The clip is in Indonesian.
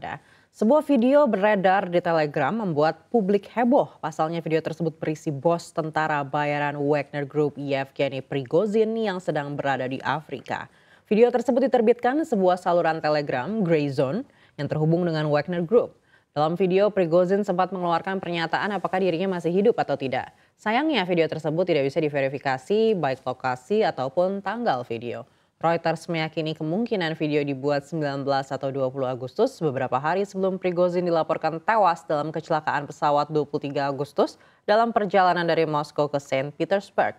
Anda. Sebuah video beredar di Telegram membuat publik heboh. Pasalnya video tersebut berisi bos tentara bayaran Wagner Group Yevgeny Prigozhin yang sedang berada di Afrika. Video tersebut diterbitkan sebuah saluran Telegram, Grey Zone, yang terhubung dengan Wagner Group. Dalam video, Prigozhin sempat mengeluarkan pernyataan apakah dirinya masih hidup atau tidak. Sayangnya video tersebut tidak bisa diverifikasi baik lokasi ataupun tanggal video. Reuters meyakini kemungkinan video dibuat 19 atau 20 Agustus beberapa hari sebelum Prigozhin dilaporkan tewas dalam kecelakaan pesawat 23 Agustus dalam perjalanan dari Moskow ke St. Petersburg.